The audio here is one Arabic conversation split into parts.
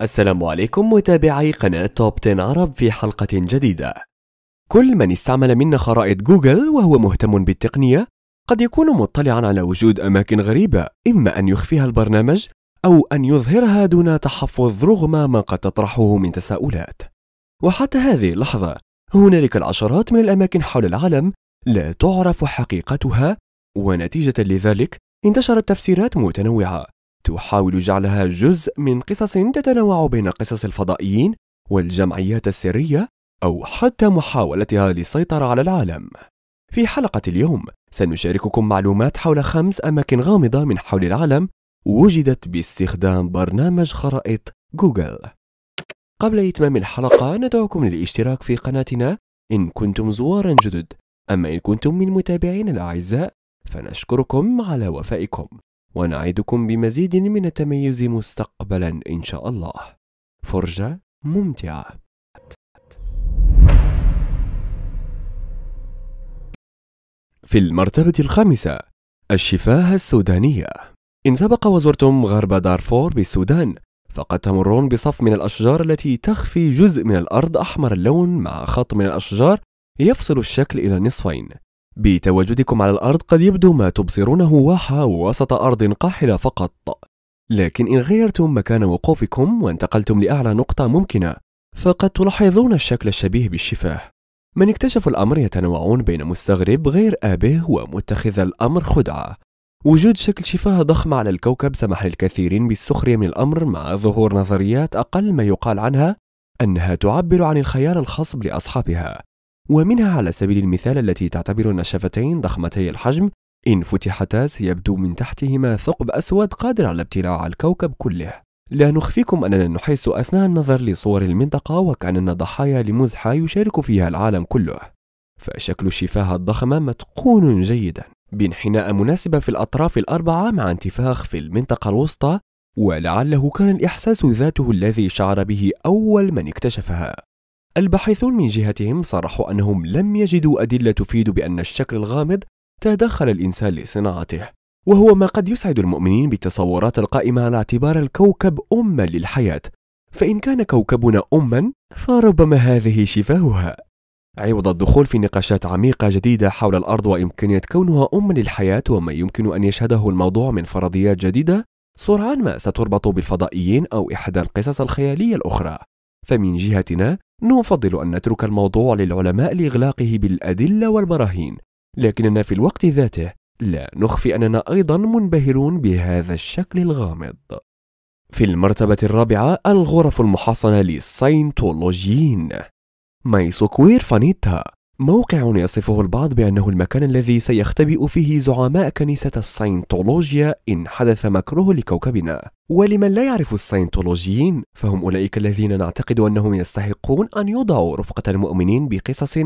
السلام عليكم متابعي قناة توب 10 عرب في حلقة جديدة كل من استعمل منا خرائط جوجل وهو مهتم بالتقنية قد يكون مطلعا على وجود أماكن غريبة إما أن يخفيها البرنامج أو أن يظهرها دون تحفظ رغم ما قد تطرحه من تساؤلات وحتى هذه اللحظة هنالك العشرات من الأماكن حول العالم لا تعرف حقيقتها ونتيجة لذلك انتشرت تفسيرات متنوعة تحاول جعلها جزء من قصص تتنوع بين قصص الفضائيين والجمعيات السرية أو حتى محاولتها للسيطرة على العالم. في حلقة اليوم سنشارككم معلومات حول خمس أماكن غامضة من حول العالم وجدت باستخدام برنامج خرائط جوجل. قبل إتمام الحلقة ندعوكم للاشتراك في قناتنا إن كنتم زوارا جدد، أما إن كنتم من متابعين الأعزاء فنشكركم على وفائكم. ونعدكم بمزيد من التميز مستقبلا إن شاء الله فرجة ممتعة في المرتبة الخامسة الشفاه السودانية إن سبق وزرتم غرب دارفور بالسودان فقد تمرون بصف من الأشجار التي تخفي جزء من الأرض أحمر اللون مع خط من الأشجار يفصل الشكل إلى نصفين بتواجدكم على الأرض قد يبدو ما تبصرونه واحة وسط أرض قاحلة فقط لكن إن غيرتم مكان وقوفكم وانتقلتم لأعلى نقطة ممكنة فقد تلاحظون الشكل الشبيه بالشفاه من اكتشف الأمر يتنوعون بين مستغرب غير آبه ومتخذ الأمر خدعة وجود شكل شفاه ضخم على الكوكب سمح للكثيرين بالسخرية من الأمر مع ظهور نظريات أقل ما يقال عنها أنها تعبر عن الخيال الخاص لأصحابها ومنها على سبيل المثال التي تعتبر النشفتين ضخمتي الحجم إن فتحتا سيبدو من تحتهما ثقب أسود قادر على ابتلاع الكوكب كله لا نخفيكم أننا نحس أثناء النظر لصور المنطقة وكأننا ضحايا لمزحة يشارك فيها العالم كله فشكل الشفاه الضخمة متقون جيدا بانحناء مناسبة في الأطراف الأربعة مع انتفاخ في المنطقة الوسطى ولعله كان الإحساس ذاته الذي شعر به أول من اكتشفها الباحثون من جهتهم صرحوا أنهم لم يجدوا أدلة تفيد بأن الشكل الغامض تدخل الإنسان لصناعته وهو ما قد يسعد المؤمنين بالتصورات القائمة على اعتبار الكوكب أما للحياة فإن كان كوكبنا أما فربما هذه شفاهها عوض الدخول في نقاشات عميقة جديدة حول الأرض وإمكانية كونها أم للحياة وما يمكن أن يشهده الموضوع من فرضيات جديدة سرعان ما ستربط بالفضائيين أو إحدى القصص الخيالية الأخرى فمن جهتنا نفضل أن نترك الموضوع للعلماء لإغلاقه بالأدلة والبراهين لكننا في الوقت ذاته لا نخفي أننا أيضا منبهرون بهذا الشكل الغامض في المرتبة الرابعة الغرف المحصنة للساينتولوجيين كوير فانيتا موقع يصفه البعض بأنه المكان الذي سيختبئ فيه زعماء كنيسة الساينتولوجيا إن حدث مكروه لكوكبنا ولمن لا يعرف الساينتولوجيين فهم أولئك الذين نعتقد أنهم يستحقون أن يوضعوا رفقة المؤمنين بقصص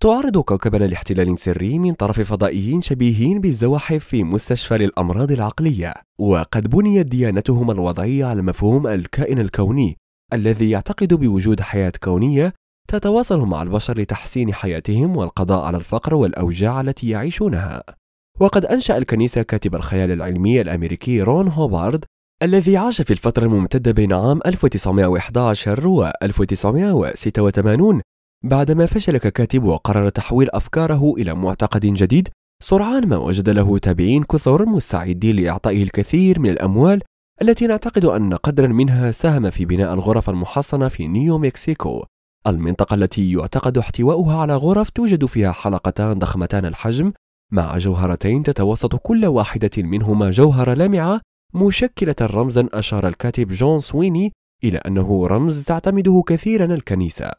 تعرض كوكبنا لاحتلال سري من طرف فضائيين شبيهين بالزواحف في مستشفى للأمراض العقلية وقد بنيت ديانتهم الوضعية على مفهوم الكائن الكوني الذي يعتقد بوجود حياة كونية تتواصل مع البشر لتحسين حياتهم والقضاء على الفقر والأوجاع التي يعيشونها وقد أنشأ الكنيسة كاتب الخيال العلمي الأمريكي رون هوبارد الذي عاش في الفترة الممتدة بين عام 1911 و 1986 بعدما فشل ككاتب وقرر تحويل أفكاره إلى معتقد جديد سرعان ما وجد له تابعين كثر مستعدين لإعطائه الكثير من الأموال التي نعتقد أن قدرا منها ساهم في بناء الغرف المحصنة في نيو مكسيكو المنطقة التي يعتقد احتواؤها على غرف توجد فيها حلقتان ضخمتان الحجم مع جوهرتين تتوسط كل واحدة منهما جوهرة لامعة مشكلة رمزا أشار الكاتب جون سويني إلى أنه رمز تعتمده كثيرا الكنيسة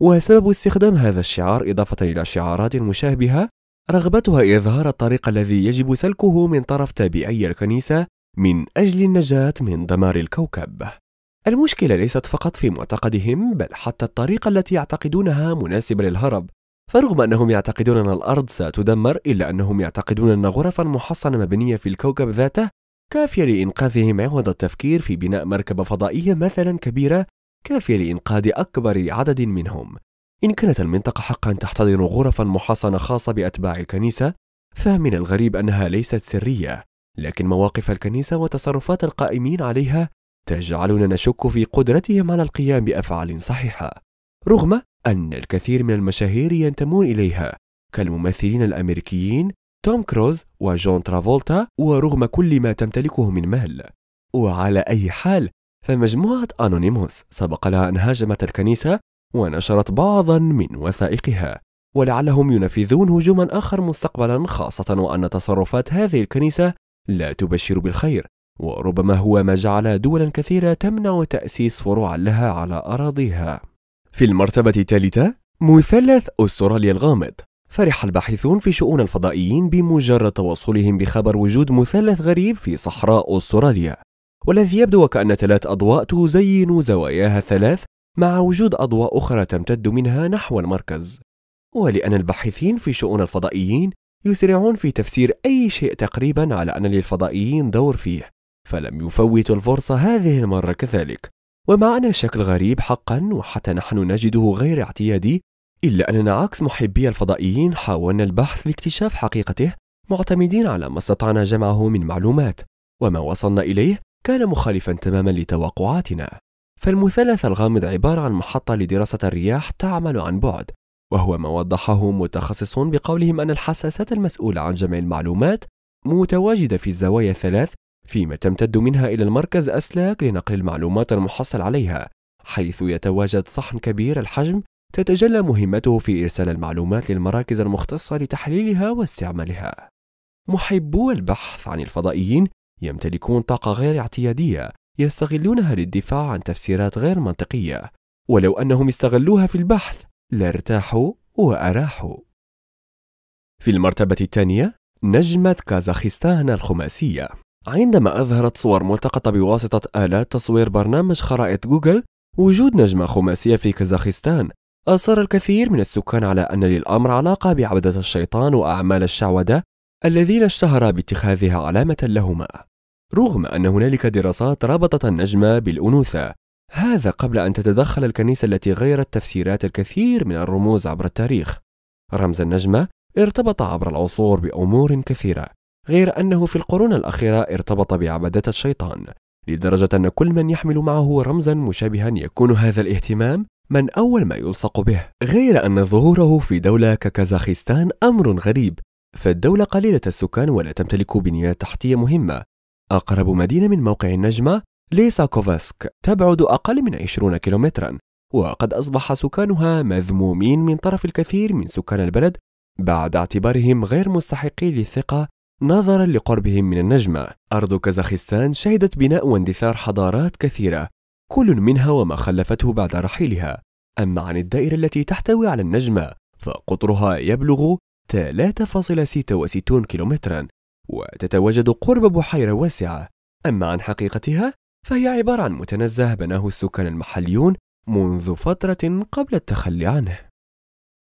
وسبب استخدام هذا الشعار إضافة إلى شعارات مشابهة رغبتها إظهار الطريق الذي يجب سلكه من طرف تابعي الكنيسة من أجل النجاة من دمار الكوكب المشكلة ليست فقط في معتقدهم بل حتى الطريقة التي يعتقدونها مناسبة للهرب فرغم أنهم يعتقدون أن الأرض ستدمر إلا أنهم يعتقدون أن غرفا محصنة مبنية في الكوكب ذاته كافية لإنقاذهم عوض التفكير في بناء مركبة فضائية مثلا كبيرة كافية لإنقاذ أكبر عدد منهم إن كانت المنطقة حقا تحتضن غرفا محصنة خاصة بأتباع الكنيسة فمن الغريب أنها ليست سرية لكن مواقف الكنيسة وتصرفات القائمين عليها تجعلنا نشك في قدرتهم على القيام بافعال صحيحه رغم ان الكثير من المشاهير ينتمون اليها كالممثلين الامريكيين توم كروز وجون ترافولتا ورغم كل ما تمتلكه من مال وعلى اي حال فمجموعه انونيموس سبق لها ان هاجمت الكنيسه ونشرت بعضا من وثائقها ولعلهم ينفذون هجوما اخر مستقبلا خاصه وان تصرفات هذه الكنيسه لا تبشر بالخير وربما هو ما جعل دولا كثيرة تمنع تأسيس فروع لها على أراضيها. في المرتبة الثالثة مثلث أستراليا الغامض فرح الباحثون في شؤون الفضائيين بمجرد توصلهم بخبر وجود مثلث غريب في صحراء أستراليا والذي يبدو وكأن ثلاث أضواء تزين زواياها الثلاث مع وجود أضواء أخرى تمتد منها نحو المركز ولأن الباحثين في شؤون الفضائيين يسرعون في تفسير أي شيء تقريبا على أن للفضائيين دور فيه فلم يفوتوا الفرصة هذه المرة كذلك ومع أن الشكل غريب حقا وحتى نحن نجده غير اعتيادي إلا أننا عكس محبي الفضائيين حاولنا البحث لاكتشاف حقيقته معتمدين على ما استطعنا جمعه من معلومات وما وصلنا إليه كان مخالفا تماما لتوقعاتنا فالمثلث الغامض عبارة عن محطة لدراسة الرياح تعمل عن بعد وهو ما وضحه متخصصون بقولهم أن الحساسات المسؤولة عن جمع المعلومات متواجدة في الزوايا الثلاث فيما تمتد منها إلى المركز أسلاك لنقل المعلومات المحصل عليها حيث يتواجد صحن كبير الحجم تتجلى مهمته في إرسال المعلومات للمراكز المختصة لتحليلها واستعمالها محبو البحث عن الفضائيين يمتلكون طاقة غير اعتيادية يستغلونها للدفاع عن تفسيرات غير منطقية ولو أنهم استغلوها في البحث لارتاحوا وأراحوا في المرتبة الثانية نجمة كازاخستان الخماسية عندما أظهرت صور ملتقطة بواسطة آلات تصوير برنامج خرائط جوجل وجود نجمة خماسية في كازاخستان أصر الكثير من السكان على أن للأمر علاقة بعبدة الشيطان وأعمال الشعوذة الذين اشتهر باتخاذها علامة لهما رغم أن هنالك دراسات ربطت النجمة بالأنوثة هذا قبل أن تتدخل الكنيسة التي غيرت تفسيرات الكثير من الرموز عبر التاريخ رمز النجمة ارتبط عبر العصور بأمور كثيرة غير أنه في القرون الأخيرة ارتبط بعبدة الشيطان لدرجة أن كل من يحمل معه رمزا مشابها يكون هذا الاهتمام من أول ما يلصق به غير أن ظهوره في دولة ككازاخستان أمر غريب فالدولة قليلة السكان ولا تمتلك بنية تحتية مهمة أقرب مدينة من موقع النجمة ليسا كوفاسك تبعد أقل من 20 كيلومترا وقد أصبح سكانها مذمومين من طرف الكثير من سكان البلد بعد اعتبارهم غير مستحقين للثقة نظرا لقربهم من النجمة أرض كازاخستان شهدت بناء واندثار حضارات كثيرة كل منها وما خلفته بعد رحيلها أما عن الدائرة التي تحتوي على النجمة فقطرها يبلغ 3.66 كيلومترا وتتواجد قرب بحيرة واسعة أما عن حقيقتها فهي عبارة عن متنزه بناه السكان المحليون منذ فترة قبل التخلي عنه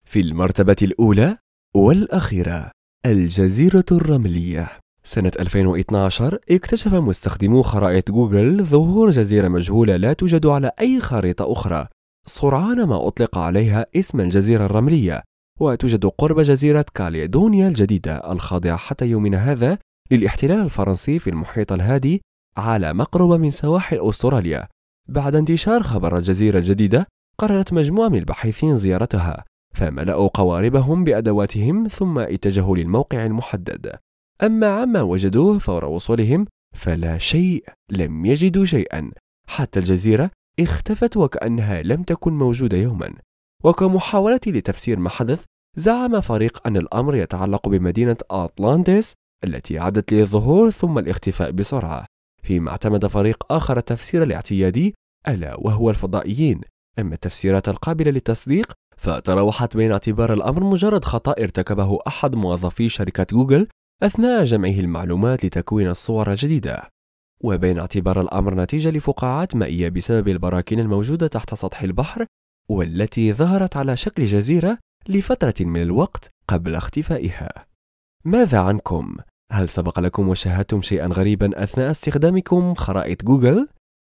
في المرتبة الأولى والأخيرة الجزيرة الرملية سنة 2012 اكتشف مستخدمو خرائط جوجل ظهور جزيرة مجهولة لا توجد على أي خريطة أخرى سرعان ما أطلق عليها اسم الجزيرة الرملية وتوجد قرب جزيرة كاليدونيا الجديدة الخاضعة حتى يومنا هذا للاحتلال الفرنسي في المحيط الهادي على مقرب من سواحل أستراليا بعد انتشار خبر الجزيرة الجديدة قررت مجموعة من الباحثين زيارتها فملأوا قواربهم بأدواتهم ثم اتجهوا للموقع المحدد أما عما وجدوه فور وصولهم فلا شيء لم يجدوا شيئا حتى الجزيرة اختفت وكأنها لم تكن موجودة يوما وكمحاولة لتفسير ما حدث زعم فريق أن الأمر يتعلق بمدينة أطلانتس التي عادت للظهور ثم الاختفاء بسرعة فيما اعتمد فريق آخر تفسير الاعتيادي ألا وهو الفضائيين أما التفسيرات القابلة للتصديق فتراوحت بين اعتبار الأمر مجرد خطأ ارتكبه أحد موظفي شركة جوجل أثناء جمعه المعلومات لتكوين الصور الجديدة وبين اعتبار الأمر نتيجة لفقاعات مائية بسبب البراكين الموجودة تحت سطح البحر والتي ظهرت على شكل جزيرة لفترة من الوقت قبل اختفائها. ماذا عنكم؟ هل سبق لكم وشاهدتم شيئا غريبا أثناء استخدامكم خرائط جوجل؟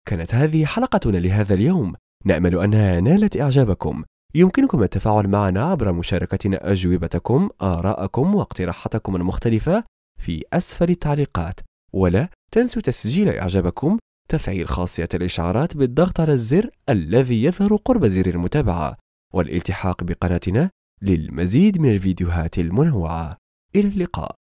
كانت هذه حلقتنا لهذا اليوم، نأمل أنها نالت إعجابكم يمكنكم التفاعل معنا عبر مشاركتنا أجوبتكم، آراءكم واقتراحاتكم المختلفة في أسفل التعليقات، ولا تنسوا تسجيل إعجابكم، تفعيل خاصية الإشعارات بالضغط على الزر الذي يظهر قرب زر المتابعة، والالتحاق بقناتنا للمزيد من الفيديوهات المنوعة. إلى اللقاء.